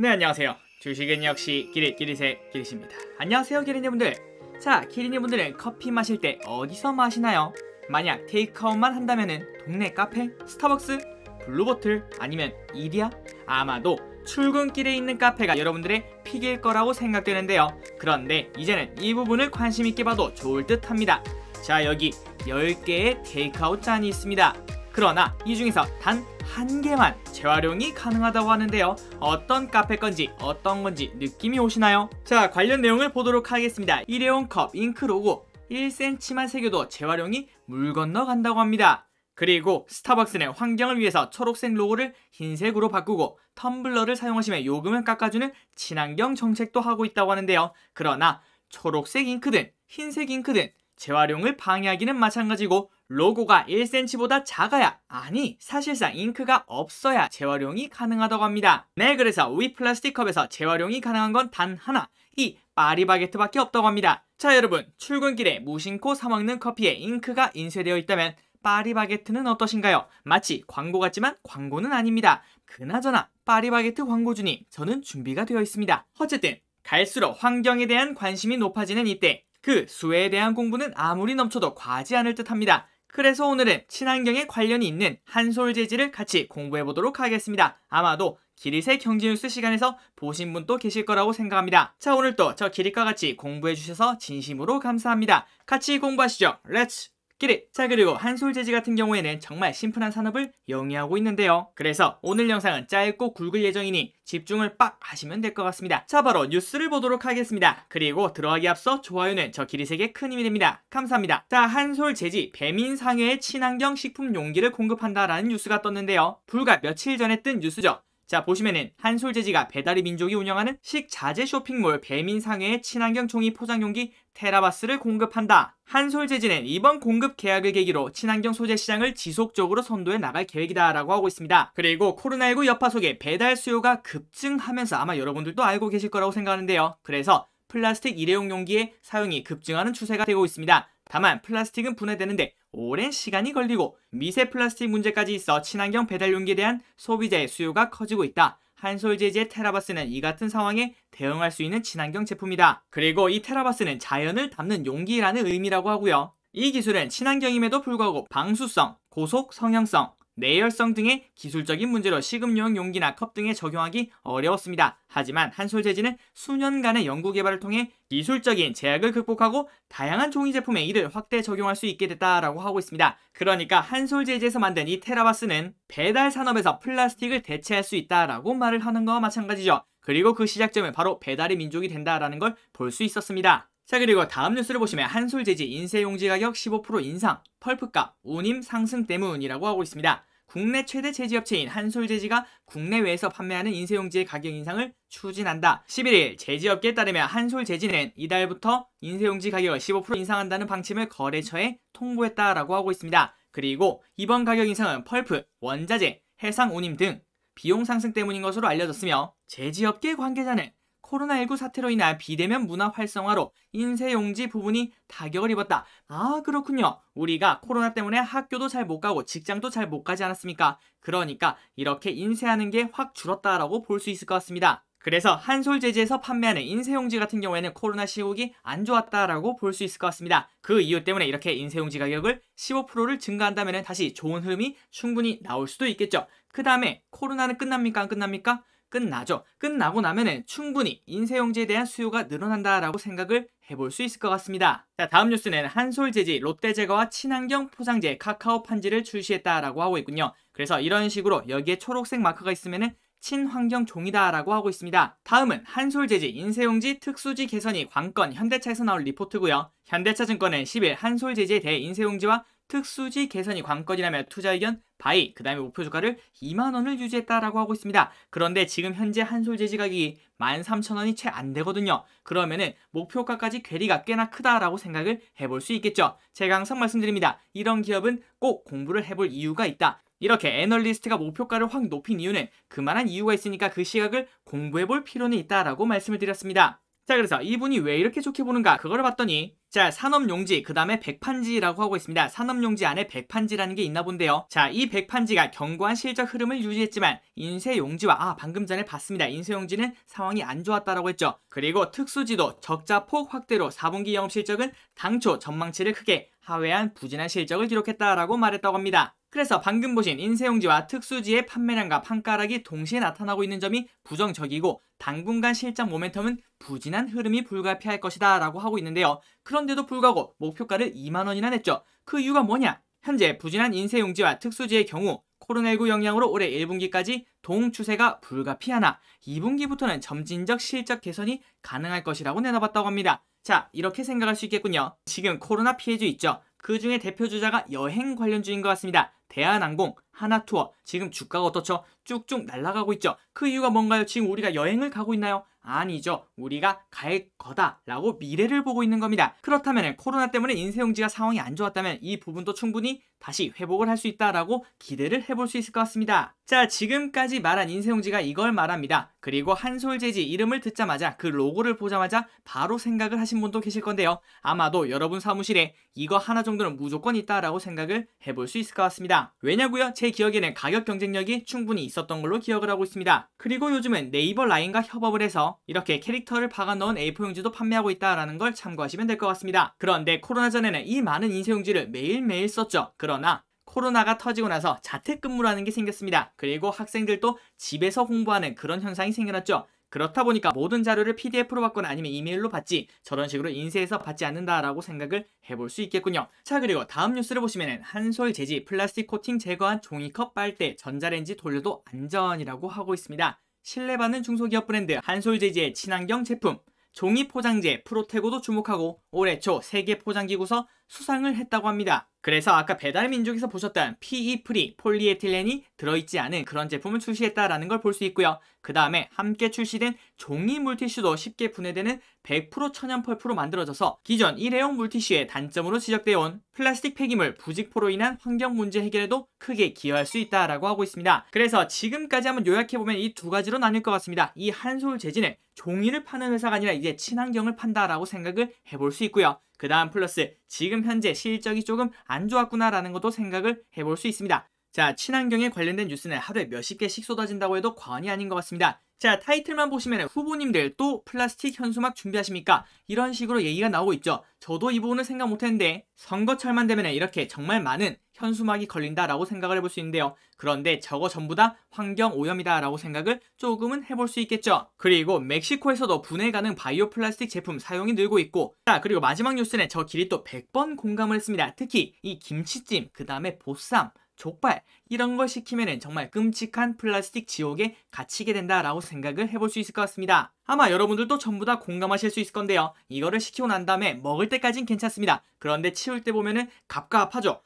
네 안녕하세요 주식은 역시 기릿 기릿의 기릿입니다 안녕하세요 기릿님분들 자 기릿님분들은 커피 마실 때 어디서 마시나요? 만약 테이크아웃만 한다면은 동네 카페, 스타벅스, 블루보틀 아니면 이디야? 아마도 출근길에 있는 카페가 여러분들의 픽일 거라고 생각되는데요 그런데 이제는 이 부분을 관심 있게 봐도 좋을 듯 합니다 자 여기 10개의 테이크아웃 잔이 있습니다 그러나 이 중에서 단 한 개만 재활용이 가능하다고 하는데요. 어떤 카페 건지 어떤 건지 느낌이 오시나요? 자 관련 내용을 보도록 하겠습니다. 일회용 컵, 잉크 로고 1cm만 새겨도 재활용이 물 건너 간다고 합니다. 그리고 스타벅스는 환경을 위해서 초록색 로고를 흰색으로 바꾸고 텀블러를 사용하시면 요금을 깎아주는 친환경 정책도 하고 있다고 하는데요. 그러나 초록색 잉크든 흰색 잉크든 재활용을 방해하기는 마찬가지고 로고가 1cm보다 작아야 아니 사실상 잉크가 없어야 재활용이 가능하다고 합니다. 네 그래서 위 플라스틱 컵에서 재활용이 가능한 건 단 하나 이 파리바게트밖에 없다고 합니다. 자 여러분 출근길에 무심코 사먹는 커피에 잉크가 인쇄되어 있다면 파리바게트는 어떠신가요? 마치 광고 같지만 광고는 아닙니다. 그나저나 파리바게트 광고주님 저는 준비가 되어 있습니다. 어쨌든 갈수록 환경에 대한 관심이 높아지는 이때 그 수혜에 대한 공부는 아무리 넘쳐도 과하지 않을 듯합니다. 그래서 오늘은 친환경에 관련이 있는 한솔 재질을 같이 공부해 보도록 하겠습니다. 아마도 기릿의 경제뉴스 시간에서 보신 분도 계실 거라고 생각합니다. 자 오늘도 저 기릿과 같이 공부해 주셔서 진심으로 감사합니다. 같이 공부하시죠. 렛츠 끼리 자 그리고 한솔재지 같은 경우에는 정말 심플한 산업을 영위하고 있는데요 그래서 오늘 영상은 짧고 굵을 예정이니 집중을 빡 하시면 될 것 같습니다 자 바로 뉴스를 보도록 하겠습니다 그리고 들어가기 앞서 좋아요는 저 기리색의 큰 힘이 됩니다 감사합니다 자 한솔재지 배민상해의 친환경 식품 용기를 공급한다라는 뉴스가 떴는데요 불과 며칠 전에 뜬 뉴스죠 자 보시면은 한솔재지가 배달의 민족이 운영하는 식자재 쇼핑몰 배민상회의 친환경 종이 포장용기 테라바스를 공급한다. 한솔재지는 이번 공급 계약을 계기로 친환경 소재 시장을 지속적으로 선도해 나갈 계획이다 라고 하고 있습니다. 그리고 코로나19 여파 속에 배달 수요가 급증하면서 아마 여러분들도 알고 계실 거라고 생각하는데요. 그래서 플라스틱 일회용 용기의 사용이 급증하는 추세가 되고 있습니다. 다만 플라스틱은 분해되는데 오랜 시간이 걸리고 미세 플라스틱 문제까지 있어 친환경 배달 용기에 대한 소비자의 수요가 커지고 있다. 한솔재지의 테라바스는 이 같은 상황에 대응할 수 있는 친환경 제품이다. 그리고 이 테라바스는 자연을 담는 용기라는 의미라고 하고요. 이 기술은 친환경임에도 불구하고 방수성, 고속 성형성, 내열성 등의 기술적인 문제로 식음용 용기나 컵 등에 적용하기 어려웠습니다. 하지만 한솔재지는 수년간의 연구 개발을 통해 기술적인 제약을 극복하고 다양한 종이 제품의 이를 확대 적용할 수 있게 됐다라고 하고 있습니다. 그러니까 한솔재지에서 만든 이 테라바스는 배달 산업에서 플라스틱을 대체할 수 있다라고 말을 하는 거와 마찬가지죠. 그리고 그 시작점은 바로 배달의 민족이 된다라는 걸 볼 수 있었습니다. 자 그리고 다음 뉴스를 보시면 한솔재지 인쇄용지 가격 15% 인상, 펄프값, 운임 상승 때문이라고 하고 있습니다. 국내 최대 제지업체인 한솔제지가 국내외에서 판매하는 인쇄용지의 가격 인상을 추진한다. 11일 제지업계에 따르면 한솔제지는 이달부터 인쇄용지 가격을 15% 인상한다는 방침을 거래처에 통보했다라고 하고 있습니다. 그리고 이번 가격 인상은 펄프, 원자재, 해상 운임 등 비용 상승 때문인 것으로 알려졌으며 제지업계 관계자는 코로나19 사태로 인한 비대면 문화 활성화로 인쇄용지 부분이 타격을 입었다. 아 그렇군요. 우리가 코로나 때문에 학교도 잘 못 가고 직장도 잘 못 가지 않았습니까? 그러니까 이렇게 인쇄하는 게 확 줄었다라고 볼 수 있을 것 같습니다. 그래서 한솔제지에서 판매하는 인쇄용지 같은 경우에는 코로나 시국이 안 좋았다라고 볼 수 있을 것 같습니다. 그 이유 때문에 이렇게 인쇄용지 가격을 15%를 증가한다면 다시 좋은 흐름이 충분히 나올 수도 있겠죠. 그 다음에 코로나는 끝납니까 안 끝납니까? 끝나죠. 끝나고 나면 충분히 인쇄용지에 대한 수요가 늘어난다라고 생각을 해볼 수 있을 것 같습니다. 자, 다음 뉴스는 한솔재지, 롯데제거와 친환경 포장재 카카오 판지를 출시했다라고 하고 있군요. 그래서 이런 식으로 여기에 초록색 마크가 있으면 친환경 종이다라고 하고 있습니다. 다음은 한솔재지 인쇄용지 특수지 개선이 관건 현대차에서 나올 리포트고요. 현대차증권은 10일 한솔재지에 대해 인쇄용지와 특수지 개선이 관건이라며 투자의견 바이 그 다음에 목표 주가를 2만원을 유지했다라고 하고 있습니다. 그런데 지금 현재 한솔재 지각이 13,000원이 채 안 되거든요. 그러면은 목표가까지 괴리가 꽤나 크다라고 생각을 해볼 수 있겠죠. 제가 항상 말씀드립니다. 이런 기업은 꼭 공부를 해볼 이유가 있다. 이렇게 애널리스트가 목표가를 확 높인 이유는 그만한 이유가 있으니까 그 시각을 공부해 볼 필요는 있다라고 말씀을 드렸습니다. 자 그래서 이분이 왜 이렇게 좋게 보는가 그걸 봤더니 자, 산업용지, 그 다음에 백판지라고 하고 있습니다. 산업용지 안에 백판지라는 게 있나 본데요. 자, 이 백판지가 견고한 실적 흐름을 유지했지만 인쇄용지와, 아, 방금 전에 봤습니다. 인쇄용지는 상황이 안 좋았다라고 했죠. 그리고 특수지도 적자 폭 확대로 4분기 영업실적은 당초 전망치를 크게 하회한 부진한 실적을 기록했다라고 말했다고 합니다. 그래서 방금 보신 인쇄용지와 특수지의 판매량과 판가락이 동시에 나타나고 있는 점이 부정적이고 당분간 실적 모멘텀은 부진한 흐름이 불가피할 것이다 라고 하고 있는데요. 그런데도 불구하고 목표가를 2만원이나 냈죠. 그 이유가 뭐냐? 현재 부진한 인쇄용지와 특수지의 경우 코로나19 영향으로 올해 1분기까지 동 추세가 불가피하나 2분기부터는 점진적 실적 개선이 가능할 것이라고 내놔봤다고 합니다. 자, 이렇게 생각할 수 있겠군요. 지금 코로나 피해주 있죠? 그 중에 대표주자가 여행 관련주인 것 같습니다. 대한항공, 하나투어 지금 주가가 어떻죠? 쭉쭉 날아가고 있죠. 그 이유가 뭔가요? 지금 우리가 여행을 가고 있나요? 아니죠. 우리가 갈 거다라고 미래를 보고 있는 겁니다. 그렇다면 코로나 때문에 인쇄용지가 상황이 안 좋았다면 이 부분도 충분히 다시 회복을 할 수 있다라고 기대를 해볼 수 있을 것 같습니다. 자, 지금까지 말한 인쇄용지가 이걸 말합니다. 그리고 한솔재지 이름을 듣자마자 그 로고를 보자마자 바로 생각을 하신 분도 계실 건데요. 아마도 여러분 사무실에 이거 하나 정도는 무조건 있다라고 생각을 해볼 수 있을 것 같습니다. 있습니다. 왜냐고요? 제 기억에는 가격 경쟁력이 충분히 있었던 걸로 기억을 하고 있습니다. 그리고 요즘은 네이버 라인과 협업을 해서 이렇게 캐릭터를 박아 넣은 A4 용지도 판매하고 있다라는 걸 참고하시면 될 것 같습니다. 그런데 코로나 전에는 이 많은 인쇄 용지를 매일매일 썼죠. 그러나 코로나가 터지고 나서 자택근무라는 게 생겼습니다. 그리고 학생들도 집에서 공부하는 그런 현상이 생겨났죠. 그렇다 보니까 모든 자료를 PDF로 받거나 아니면 이메일로 받지 저런 식으로 인쇄해서 받지 않는다라고 생각을 해볼 수 있겠군요. 자 그리고 다음 뉴스를 보시면 한솔 재지 플라스틱 코팅 제거한 종이컵 빨대 전자레인지 돌려도 안전이라고 하고 있습니다. 신뢰받는 중소기업 브랜드 한솔 재지의 친환경 제품 종이 포장재 프로테고도 주목하고 올해 초 세계 포장기구서 수상을 했다고 합니다. 그래서 아까 배달민족에서 보셨던 PE 프리 폴리에틸렌이 들어있지 않은 그런 제품을 출시했다라는 걸 볼 수 있고요. 그 다음에 함께 출시된 종이 물티슈도 쉽게 분해되는 100% 천연 펄프로 만들어져서 기존 일회용 물티슈의 단점으로 지적되어 온 플라스틱 폐기물 부직포로 인한 환경 문제 해결에도 크게 기여할 수 있다라고 하고 있습니다. 그래서 지금까지 한번 요약해보면 이 두 가지로 나뉠 것 같습니다. 이 한솔 재진은 종이를 파는 회사가 아니라 이제 친환경을 판다라고 생각을 해볼 수 있고요. 그 다음 플러스 지금 현재 실적이 조금 안 좋았구나라는 것도 생각을 해볼 수 있습니다. 자, 친환경에 관련된 뉴스는 하루에 몇십 개씩 쏟아진다고 해도 과언이 아닌 것 같습니다. 자, 타이틀만 보시면 후보님들 또 플라스틱 현수막 준비하십니까? 이런 식으로 얘기가 나오고 있죠. 저도 이부분을 생각 못했는데 선거철만 되면 이렇게 정말 많은 현수막이 걸린다라고 생각을 해볼 수 있는데요. 그런데 저거 전부 다 환경 오염이다라고 생각을 조금은 해볼 수 있겠죠. 그리고 멕시코에서도 분해 가능 바이오 플라스틱 제품 사용이 늘고 있고 자 그리고 마지막 뉴스는 저 길이 또 100번 공감을 했습니다. 특히 이 김치찜, 그 다음에 보쌈 족발 이런 걸 시키면 정말 끔찍한 플라스틱 지옥에 갇히게 된다라고 생각을 해볼 수 있을 것 같습니다. 아마 여러분들도 전부 다 공감하실 수 있을 건데요. 이거를 시키고 난 다음에 먹을 때까진 괜찮습니다. 그런데 치울 때 보면은 갑갑하죠.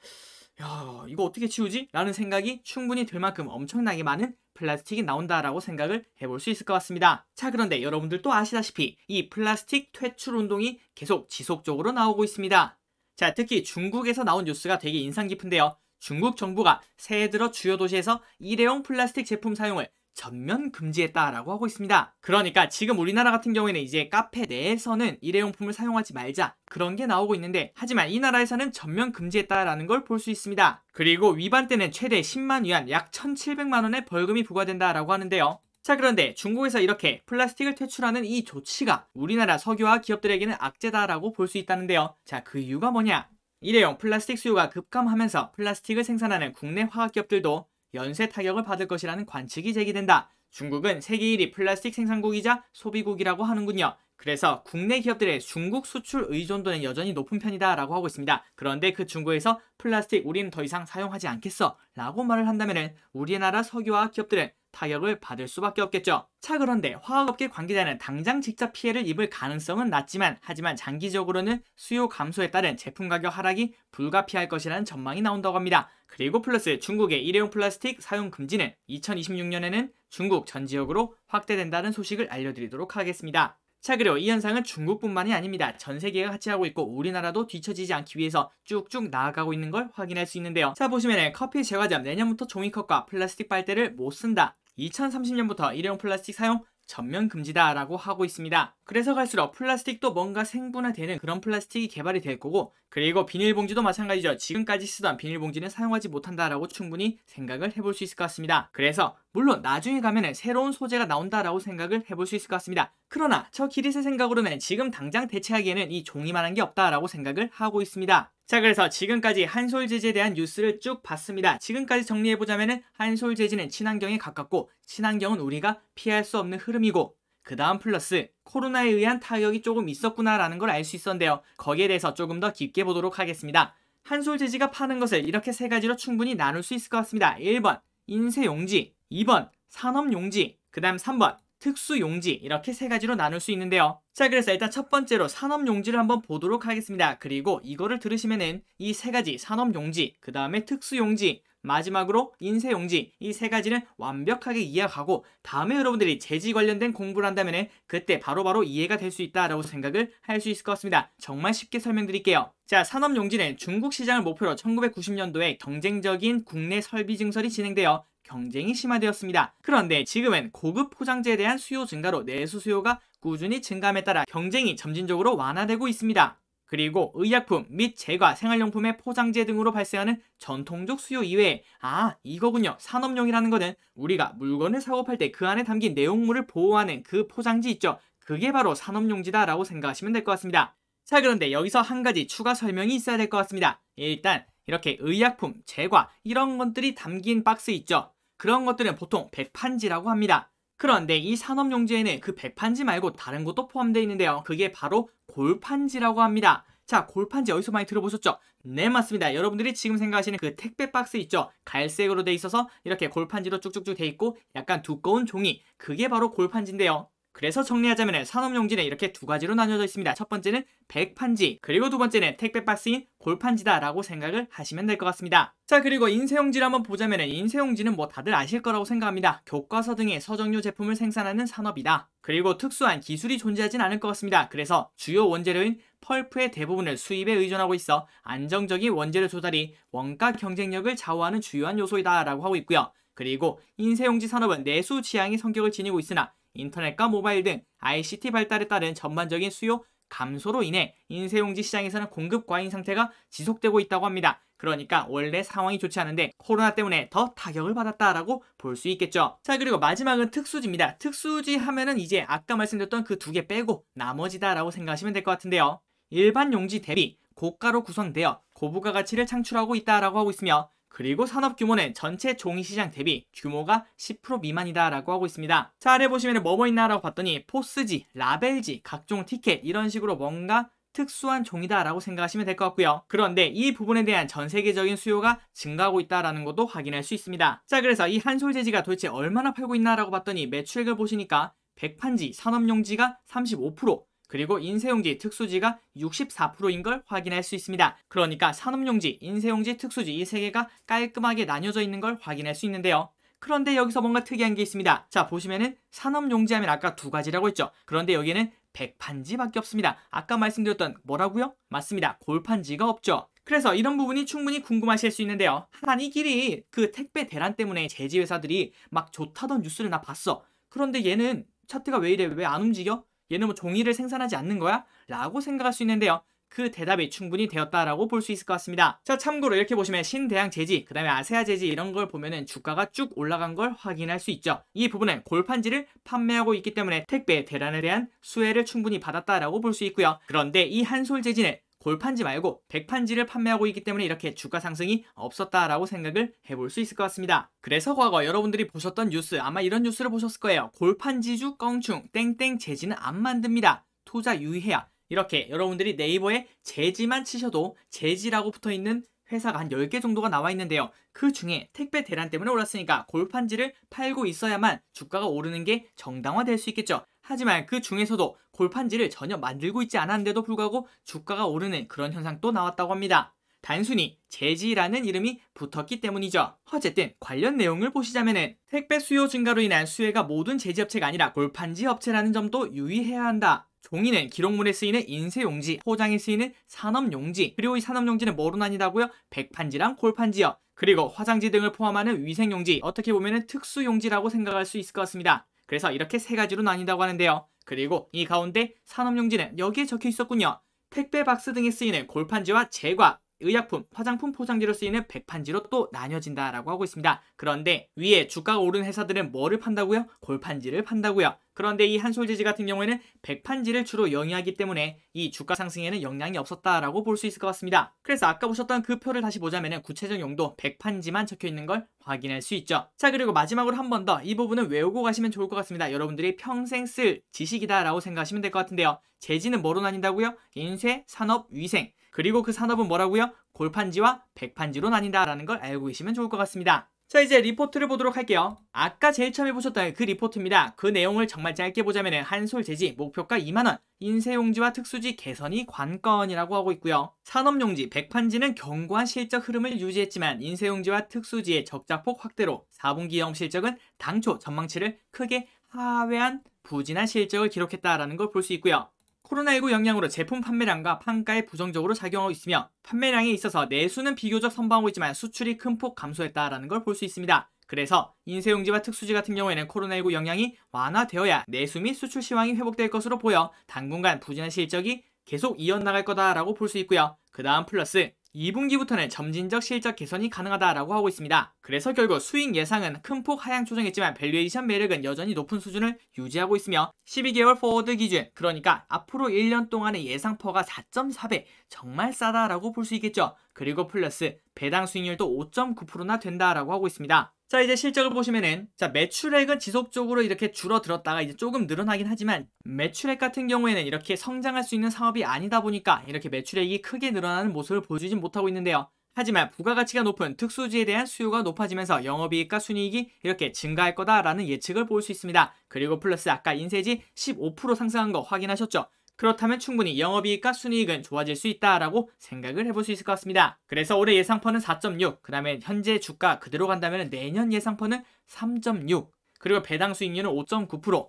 야 이거 어떻게 치우지? 라는 생각이 충분히 될 만큼 엄청나게 많은 플라스틱이 나온다라고 생각을 해볼 수 있을 것 같습니다. 자 그런데 여러분들 또 아시다시피 이 플라스틱 퇴출 운동이 계속 지속적으로 나오고 있습니다. 자 특히 중국에서 나온 뉴스가 되게 인상 깊은데요. 중국 정부가 새해 들어 주요 도시에서 일회용 플라스틱 제품 사용을 전면 금지했다라고 하고 있습니다. 그러니까 지금 우리나라 같은 경우에는 이제 카페 내에서는 일회용품을 사용하지 말자 그런 게 나오고 있는데 하지만 이 나라에서는 전면 금지했다라는 걸 볼 수 있습니다. 그리고 위반 때는 최대 10만 위안 약 1,700만 원의 벌금이 부과된다라고 하는데요. 자 그런데 중국에서 이렇게 플라스틱을 퇴출하는 이 조치가 우리나라 석유화 기업들에게는 악재다라고 볼 수 있다는데요. 자 그 이유가 뭐냐? 일회용 플라스틱 수요가 급감하면서 플라스틱을 생산하는 국내 화학기업들도 연쇄 타격을 받을 것이라는 관측이 제기된다. 중국은 세계 1위 플라스틱 생산국이자 소비국이라고 하는군요. 그래서 국내 기업들의 중국 수출 의존도는 여전히 높은 편이다라고 하고 있습니다. 그런데 그 중국에서 플라스틱 우리는 더 이상 사용하지 않겠어 라고 말을 한다면 우리나라 석유화학 기업들은 타격을 받을 수밖에 없겠죠. 차 그런데 화학업계 관계자는 당장 직접 피해를 입을 가능성은 낮지만 하지만 장기적으로는 수요 감소에 따른 제품 가격 하락이 불가피할 것이라는 전망이 나온다고 합니다. 그리고 플러스 중국의 일회용 플라스틱 사용 금지는 2026년에는 중국 전 지역으로 확대된다는 소식을 알려드리도록 하겠습니다. 자 그리고 이 현상은 중국뿐만이 아닙니다. 전 세계가 같이 하고 있고 우리나라도 뒤처지지 않기 위해서 쭉쭉 나아가고 있는 걸 확인할 수 있는데요. 자보시면 커피 제과점 내년부터 종이컵과 플라스틱 빨대를 못 쓴다. 2030년부터 일회용 플라스틱 사용 전면 금지다 라고 하고 있습니다. 그래서 갈수록 플라스틱도 뭔가 생분화되는 그런 플라스틱이 개발이 될 거고 그리고 비닐봉지도 마찬가지죠. 지금까지 쓰던 비닐봉지는 사용하지 못한다 라고 충분히 생각을 해볼 수 있을 것 같습니다. 그래서 물론 나중에 가면 은 새로운 소재가 나온다 라고 생각을 해볼 수 있을 것 같습니다. 그러나 저 기릿의 생각으로는 지금 당장 대체하기에는 이 종이만한 게 없다 라고 생각을 하고 있습니다. 자 그래서 지금까지 한솔재지에 대한 뉴스를 쭉 봤습니다. 지금까지 정리해보자면 한솔재지는 친환경에 가깝고 친환경은 우리가 피할 수 없는 흐름이고 그 다음 플러스 코로나에 의한 타격이 조금 있었구나라는 걸 알 수 있었는데요. 거기에 대해서 조금 더 깊게 보도록 하겠습니다. 한솔재지가 파는 것을 이렇게 세 가지로 충분히 나눌 수 있을 것 같습니다. 1번 인쇄용지, 2번 산업용지, 그 다음 3번 특수용지 이렇게 세 가지로 나눌 수 있는데요. 자 그래서 일단 첫 번째로 산업용지를 한번 보도록 하겠습니다. 그리고 이거를 들으시면은 이 세 가지 산업용지, 그 다음에 특수용지, 마지막으로 인쇄용지 이 세 가지는 완벽하게 이해하고 다음에 여러분들이 재지 관련된 공부를 한다면 그때 바로바로 바로 이해가 될 수 있다라고 생각을 할 수 있을 것 같습니다. 정말 쉽게 설명드릴게요. 자, 산업용지는 중국 시장을 목표로 1990년도에 경쟁적인 국내 설비 증설이 진행되어 경쟁이 심화되었습니다. 그런데 지금은 고급 포장재에 대한 수요 증가로 내수 수요가 꾸준히 증감에 따라 경쟁이 점진적으로 완화되고 있습니다. 그리고 의약품 및재과 생활용품의 포장재 등으로 발생하는 전통적 수요 이외에 아 이거군요 산업용이라는 거는 우리가 물건을 사고 팔 때 그 안에 담긴 내용물을 보호하는 그 포장지 있죠 그게 바로 산업용지다 라고 생각하시면 될 것 같습니다 자 그런데 여기서 한 가지 추가 설명이 있어야 될 것 같습니다 일단 이렇게 의약품, 재과 이런 것들이 담긴 박스 있죠 그런 것들은 보통 백판지라고 합니다. 그런데 이 산업용지에는 그 백판지 말고 다른 것도 포함되어 있는데요. 그게 바로 골판지라고 합니다. 자, 골판지 어디서 많이 들어보셨죠? 네, 맞습니다. 여러분들이 지금 생각하시는 그 택배 박스 있죠? 갈색으로 돼 있어서 이렇게 골판지로 쭉쭉쭉 돼 있고 약간 두꺼운 종이, 그게 바로 골판지인데요. 그래서 정리하자면 산업용지는 이렇게 두 가지로 나뉘어져 있습니다. 첫 번째는 백판지, 그리고 두 번째는 택배박스인 골판지다라고 생각을 하시면 될 것 같습니다. 자 그리고 인쇄용지를 한번 보자면 인쇄용지는 뭐 다들 아실 거라고 생각합니다. 교과서 등의 서정류 제품을 생산하는 산업이다. 그리고 특수한 기술이 존재하진 않을 것 같습니다. 그래서 주요 원재료인 펄프의 대부분을 수입에 의존하고 있어 안정적인 원재료 조달이 원가 경쟁력을 좌우하는 주요한 요소이다 라고 하고 있고요. 그리고 인쇄용지 산업은 내수 지향의 성격을 지니고 있으나 인터넷과 모바일 등 ICT 발달에 따른 전반적인 수요 감소로 인해 인쇄용지 시장에서는 공급 과잉 상태가 지속되고 있다고 합니다. 그러니까 원래 상황이 좋지 않은데 코로나 때문에 더 타격을 받았다라고 볼 수 있겠죠. 자 그리고 마지막은 특수지입니다. 특수지 하면은 이제 아까 말씀드렸던 그 두 개 빼고 나머지다라고 생각하시면 될 것 같은데요. 일반 용지 대비 고가로 구성되어 고부가 가치를 창출하고 있다라고 하고 있으며 그리고 산업 규모는 전체 종이 시장 대비 규모가 10% 미만이다라고 하고 있습니다. 자, 아래 보시면 뭐 뭐 있나라고 봤더니 포스지, 라벨지, 각종 티켓 이런 식으로 뭔가 특수한 종이다라고 생각하시면 될 것 같고요. 그런데 이 부분에 대한 전 세계적인 수요가 증가하고 있다라는 것도 확인할 수 있습니다. 자, 그래서 이 한솔 재지가 도대체 얼마나 팔고 있나라고 봤더니 매출액을 보시니까 백판지 산업용지가 35%, 그리고 인쇄용지 특수지가 64%인 걸 확인할 수 있습니다. 그러니까 산업용지, 인쇄용지, 특수지 이 세 개가 깔끔하게 나뉘어져 있는 걸 확인할 수 있는데요. 그런데 여기서 뭔가 특이한 게 있습니다. 자 보시면은 산업용지 하면 아까 두 가지라고 했죠. 그런데 여기에는 백판지밖에 없습니다. 아까 말씀드렸던 뭐라고요? 맞습니다. 골판지가 없죠. 그래서 이런 부분이 충분히 궁금하실 수 있는데요. 하 한이 길이 그 택배 대란 때문에 제지회사들이 막 좋다던 뉴스를 나 봤어. 그런데 얘는 차트가 왜 이래? 왜 안 움직여? 얘는 뭐 종이를 생산하지 않는 거야? 라고 생각할 수 있는데요. 그 대답이 충분히 되었다라고 볼 수 있을 것 같습니다. 자, 참고로 이렇게 보시면 신대양 제지, 그 다음에 아세아 제지 이런 걸 보면은 주가가 쭉 올라간 걸 확인할 수 있죠. 이 부분은 골판지를 판매하고 있기 때문에 택배 대란에 대한 수혜를 충분히 받았다라고 볼 수 있고요. 그런데 이 한솔 제지는 골판지 말고 백판지를 판매하고 있기 때문에 이렇게 주가 상승이 없었다라고 생각을 해볼 수 있을 것 같습니다. 그래서 과거 여러분들이 보셨던 뉴스 아마 이런 뉴스를 보셨을 거예요. 골판지주 껑충 땡땡 재지는 안 만듭니다. 투자 유의해야 이렇게 여러분들이 네이버에 재지만 치셔도 재지라고 붙어있는 회사가 한 10개 정도가 나와 있는데요. 그 중에 택배 대란 때문에 올랐으니까 골판지를 팔고 있어야만 주가가 오르는 게 정당화될 수 있겠죠. 하지만 그 중에서도 골판지를 전혀 만들고 있지 않았는데도 불구하고 주가가 오르는 그런 현상도 나왔다고 합니다. 단순히 제지라는 이름이 붙었기 때문이죠. 어쨌든 관련 내용을 보시자면 택배 수요 증가로 인한 수혜가 모든 제지업체가 아니라 골판지 업체라는 점도 유의해야 한다. 종이는 기록물에 쓰이는 인쇄용지, 포장에 쓰이는 산업용지, 그리고 이 산업용지는 뭐로 나뉘다고요? 백판지랑 골판지요. 그리고 화장지 등을 포함하는 위생용지, 어떻게 보면 특수용지라고 생각할 수 있을 것 같습니다. 그래서 이렇게 세 가지로 나뉜다고 하는데요. 그리고 이 가운데 산업용지는 여기에 적혀 있었군요. 택배 박스 등에 쓰이는 골판지와 제과, 의약품, 화장품 포장지로 쓰이는 백판지로 또 나뉘어진다라고 하고 있습니다. 그런데 위에 주가가 오른 회사들은 뭐를 판다고요? 골판지를 판다고요. 그런데 이 한솔지지 같은 경우에는 백판지를 주로 영위하기 때문에 이 주가 상승에는 영향이 없었다라고 볼 수 있을 것 같습니다. 그래서 아까 보셨던 그 표를 다시 보자면 구체적 용도 백판지만 적혀 있는 걸 확인할 수 있죠. 자 그리고 마지막으로 한 번 더 이 부분은 외우고 가시면 좋을 것 같습니다. 여러분들이 평생 쓸 지식이다라고 생각하시면 될 것 같은데요. 재지는 뭐로 나뉜다고요? 인쇄, 산업, 위생. 그리고 그 산업은 뭐라고요? 골판지와 백판지로 나뉜다라는 걸 알고 계시면 좋을 것 같습니다. 자 이제 리포트를 보도록 할게요 아까 제일 처음에 보셨던 그 리포트입니다 그 내용을 정말 짧게 보자면 한솔 제지 목표가 2만원 인쇄용지와 특수지 개선이 관건이라고 하고 있고요 산업용지 백판지는 견고한 실적 흐름을 유지했지만 인쇄용지와 특수지의 적자폭 확대로 4분기 영업 실적은 당초 전망치를 크게 하회한 부진한 실적을 기록했다라는 걸 볼 수 있고요 코로나19 영향으로 제품 판매량과 판가에 부정적으로 작용하고 있으며 판매량에 있어서 내수는 비교적 선방하고 있지만 수출이 큰 폭 감소했다라는 걸 볼 수 있습니다. 그래서 인쇄용지와 특수지 같은 경우에는 코로나19 영향이 완화되어야 내수 및 수출 시황이 회복될 것으로 보여 당분간 부진한 실적이 계속 이어나갈 거다라고 볼 수 있고요. 그 다음 플러스 2분기부터는 점진적 실적 개선이 가능하다라고 하고 있습니다. 그래서 결국 수익 예상은 큰 폭 하향 조정했지만 밸류에이션 매력은 여전히 높은 수준을 유지하고 있으며 12개월 포워드 기준 그러니까 앞으로 1년 동안의 예상퍼가 4.4배 정말 싸다라고 볼 수 있겠죠. 그리고 플러스 배당 수익률도 5.9%나 된다라고 하고 있습니다. 자 이제 실적을 보시면은 자 매출액은 지속적으로 이렇게 줄어들었다가 이제 조금 늘어나긴 하지만 매출액 같은 경우에는 이렇게 성장할 수 있는 사업이 아니다 보니까 이렇게 매출액이 크게 늘어나는 모습을 보여주진 못하고 있는데요. 하지만 부가가치가 높은 특수지에 대한 수요가 높아지면서 영업이익과 순이익이 이렇게 증가할 거다라는 예측을 볼 수 있습니다. 그리고 플러스 아까 인세지 15% 상승한 거 확인하셨죠? 그렇다면 충분히 영업이익과 순이익은 좋아질 수 있다라고 생각을 해볼 수 있을 것 같습니다. 그래서 올해 예상퍼는 4.6, 그 다음에 현재 주가 그대로 간다면 내년 예상퍼는 3.6, 그리고 배당 수익률은 5.9%.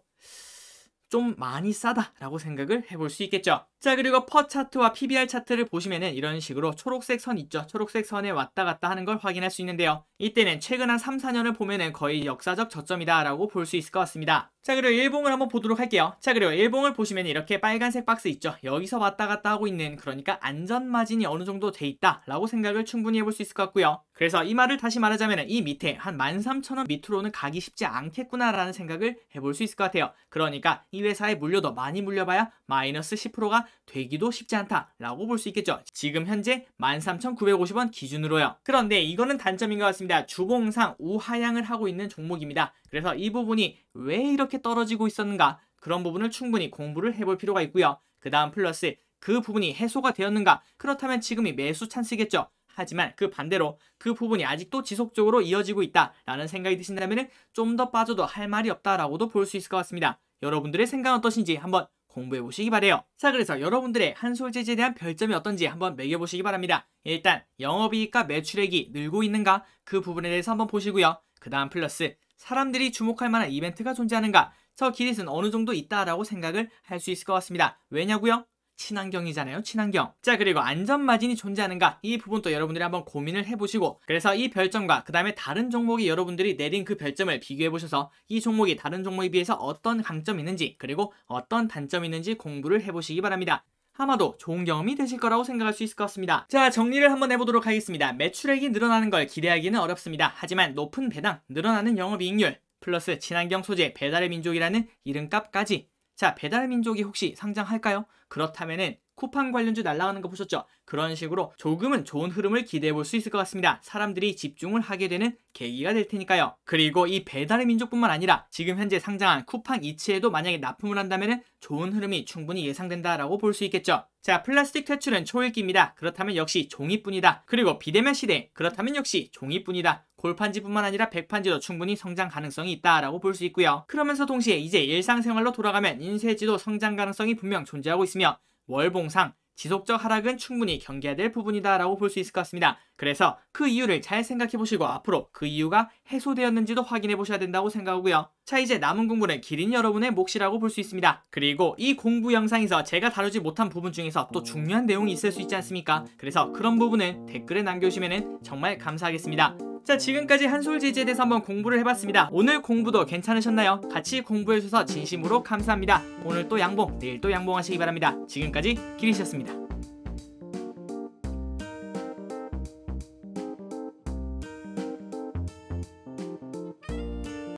좀 많이 싸다라고 생각을 해볼 수 있겠죠. 자 그리고 퍼 차트와 PBR 차트를 보시면은 이런 식으로 초록색 선 있죠. 초록색 선에 왔다 갔다 하는 걸 확인할 수 있는데요. 이때는 최근 한 3, 4년을 보면은 거의 역사적 저점이다 라고 볼 수 있을 것 같습니다. 자 그리고 일봉을 한번 보도록 할게요. 자 그리고 일봉을 보시면 이렇게 빨간색 박스 있죠. 여기서 왔다 갔다 하고 있는 그러니까 안전마진이 어느 정도 돼 있다 라고 생각을 충분히 해볼 수 있을 것 같고요. 그래서 이 말을 다시 말하자면 이 밑에 한 13,000원 밑으로는 가기 쉽지 않겠구나 라는 생각을 해볼 수 있을 것 같아요. 그러니까 이 회사에 물려도 많이 물려봐야 마이너스 10%가 되기도 쉽지 않다라고 볼 수 있겠죠. 지금 현재 13,950원 기준으로요. 그런데 이거는 단점인 것 같습니다. 주봉상 우하향을 하고 있는 종목입니다. 그래서 이 부분이 왜 이렇게 떨어지고 있었는가 그런 부분을 충분히 공부를 해볼 필요가 있고요. 그 다음 플러스 그 부분이 해소가 되었는가 그렇다면 지금이 매수 찬스겠죠. 하지만 그 반대로 그 부분이 아직도 지속적으로 이어지고 있다라는 생각이 드신다면 좀 더 빠져도 할 말이 없다라고도 볼 수 있을 것 같습니다. 여러분들의 생각은 어떠신지 한번 공부해 보시기 바래요. 자 그래서 여러분들의 한솔재지에 대한 별점이 어떤지 한번 매겨 보시기 바랍니다. 일단 영업이익과 매출액이 늘고 있는가 그 부분에 대해서 한번 보시고요. 그 다음 플러스 사람들이 주목할 만한 이벤트가 존재하는가 저 기릿은 어느 정도 있다라고 생각을 할 수 있을 것 같습니다. 왜냐고요? 친환경이잖아요. 친환경. 자 그리고 안전마진이 존재하는가 이 부분도 여러분들이 한번 고민을 해보시고 그래서 이 별점과 그 다음에 다른 종목이 여러분들이 내린 그 별점을 비교해보셔서 이 종목이 다른 종목에 비해서 어떤 강점이 있는지 그리고 어떤 단점이 있는지 공부를 해보시기 바랍니다. 아마도 좋은 경험이 되실 거라고 생각할 수 있을 것 같습니다. 자, 정리를 한번 해보도록 하겠습니다. 매출액이 늘어나는 걸 기대하기는 어렵습니다. 하지만 높은 배당, 늘어나는 영업이익률, 플러스 친환경 소재, 배달의 민족이라는 이름값까지 자, 배달민족이 혹시 상장할까요? 그렇다면 쿠팡 관련주 날라가는 거 보셨죠? 그런 식으로 조금은 좋은 흐름을 기대해 볼 수 있을 것 같습니다. 사람들이 집중을 하게 되는 계기가 될 테니까요. 그리고 이 배달의 민족뿐만 아니라 지금 현재 상장한 쿠팡 이츠에도 만약에 납품을 한다면 좋은 흐름이 충분히 예상된다라고 볼 수 있겠죠. 자, 플라스틱 퇴출은 초읽기입니다. 그렇다면 역시 종이뿐이다. 그리고 비대면 시대. 그렇다면 역시 종이뿐이다. 골판지뿐만 아니라 백판지도 충분히 성장 가능성이 있다라고 볼 수 있고요. 그러면서 동시에 이제 일상생활로 돌아가면 인쇄지도 성장 가능성이 분명 존재하고 있으며 월봉상 지속적 하락은 충분히 경계해야 될 부분이다라고 볼 수 있을 것 같습니다. 그래서 그 이유를 잘 생각해 보시고 앞으로 그 이유가 해소되었는지도 확인해 보셔야 된다고 생각하고요. 자 이제 남은 공부는 기린 여러분의 몫이라고 볼 수 있습니다. 그리고 이 공부 영상에서 제가 다루지 못한 부분 중에서 또 음. 중요한 내용이 있을 수 있지 않습니까? 그래서 그런 부분은 댓글에 남겨주시면 정말 감사하겠습니다. 자 지금까지 한솔지지에 대해서 한번 공부를 해봤습니다 오늘 공부도 괜찮으셨나요? 같이 공부해주셔서 진심으로 감사합니다 오늘 또 양봉 내일 또 양봉하시기 바랍니다 지금까지 기리셨습니다